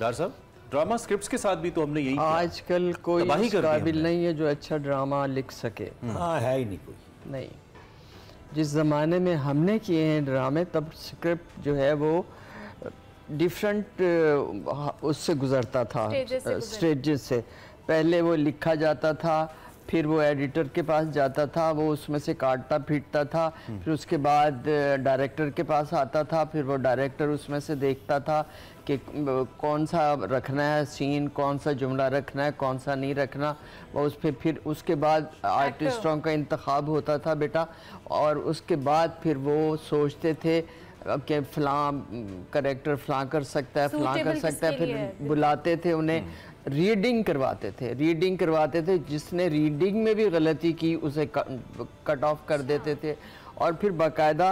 डार साहब drama scripts के साथ भी तो हमने यही आजकल कोई काबिल नहीं है जो अच्छा ड्रामा लिख सके हम्म। हाँ है ही नहीं कोई नहीं जिस ज़माने में हमने किए हैं ड्रामे तब स्क्रिप्ट जो है वो डिफरेंट उससे गुजरता था स्टेजेस से पहले वो लिखा जाता था फिर वो एडिटर के पास जाता था वो उसमें से काटता फिटता था हम्म। फिर उसके बाद डायरेक्टर के पास आता था फिर वो डायरेक्टर उसमें से देखता था कि कौन सा रखना है सीन कौन सा जुमला रखना है कौन सा नहीं रखना वो उस पर फिर उसके बाद आर्टिस्टों का इंतखब होता था बेटा और उसके बाद फिर वो सोचते थे कि फ़लाँ करेक्टर फ़लाँ कर सकता है फ़लाँ कर सकता है फिर बुलाते थे उन्हें हम्म। रीडिंग करवाते थे रीडिंग करवाते थे जिसने रीडिंग में भी गलती की उसे कट ऑफ कर देते थे और फिर बाकायदा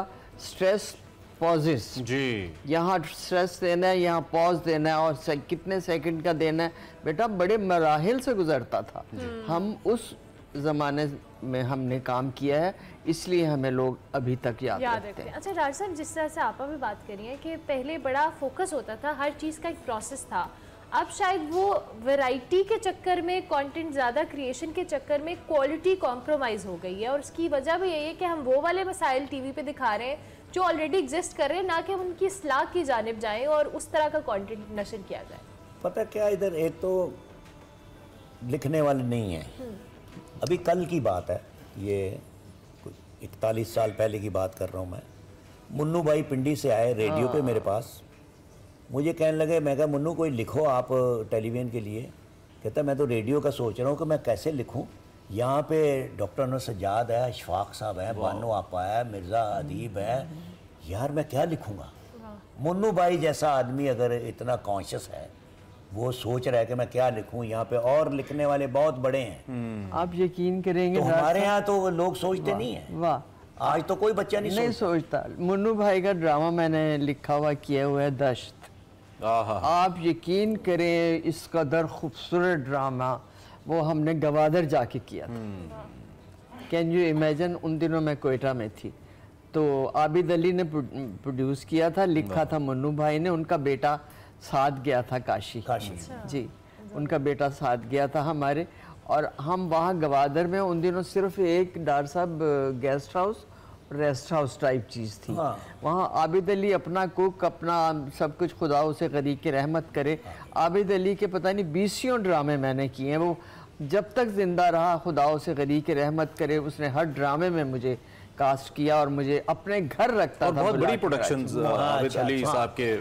स्ट्रेस पॉजिस जी यहाँ स्ट्रेस देना है यहाँ पॉज देना है और से, कितने सेकंड का देना है बेटा बड़े मराहल से गुजरता था हम उस ज़माने में हमने काम किया है इसलिए हमें लोग अभी तक याद, याद रखते हैं अच्छा राज साहब जिस तरह से आप अभी बात करिए कि पहले बड़ा फोकस होता था हर चीज़ का एक प्रोसेस था अब शायद वो वैरायटी के चक्कर में कंटेंट ज़्यादा क्रिएशन के चक्कर में क्वालिटी कॉम्प्रोमाइज़ हो गई है और उसकी वजह भी यही है कि हम वो वाले मसाइल टीवी पे दिखा रहे हैं जो ऑलरेडी एग्जिस्ट कर रहे हैं ना कि हम उनकी सलाह की जानब जाएं और उस तरह का कॉन्टेंट नशर किया जाए पता क्या इधर एक तो लिखने वाले नहीं हैं हम्म। अभी कल की बात है ये इकतालीस साल पहले की बात कर रहा हूँ मैं मुन्नू भाई पिंडी से आए रेडियो पर हाँ। मेरे पास मुझे कहने लगे मैं कहा मुन्नू कोई लिखो आप टेलीविज़न के लिए कहता मैं तो रेडियो का सोच रहा हूँ कि मैं कैसे लिखूँ यहाँ पे डॉक्टर नर सजाद है अशफाक साहब है बानो आपा है मिर्ज़ा अदीब हम्म, है हम्म, हम्म। यार मैं क्या लिखूँगा मुन्नू भाई जैसा आदमी अगर इतना कॉन्शियस है वो सोच रहा है कि मैं क्या लिखूं यहाँ पे और लिखने वाले बहुत बड़े हैं आप यकीन करेंगे तो हमारे यहाँ तो लोग सोचते नहीं है वाह आज तो कोई बच्चा नहीं, नहीं सोचता मुन्नू भाई का ड्रामा मैंने लिखा हुआ किया हुआ है दश्त आप यकीन करें इस कदर खूबसूरत ड्रामा वो हमने गवादर जाके किया था कैन यू इमेजन उन दिनों मैं कोयटा में थी तो आबिद अली ने प्रोड्यूस किया था लिखा था मन्नू भाई ने उनका बेटा साथ गया था काशी काशी अच्छा। जी उनका बेटा साथ गया था हमारे और हम वहाँ गवादर में उन दिनों सिर्फ एक डार साहब guest house rest house type चीज़ थी हाँ। वहाँ आबिद अली अपना कुक अपना सब कुछ खुदा उसे गरीब के रहमत करे आबिद अली के पता नहीं बीसियों ड्रामे मैंने किए हैं वो जब तक ज़िंदा रहा खुदा उसे गरीब के रहमत करे उसने हर ड्रामे में मुझे कास्ट किया और मुझे अपने घर रखता और था बहुत बड़ी प्रोडक्शन हाँ, आबिद अच्छा, अली अच्छा। साहब के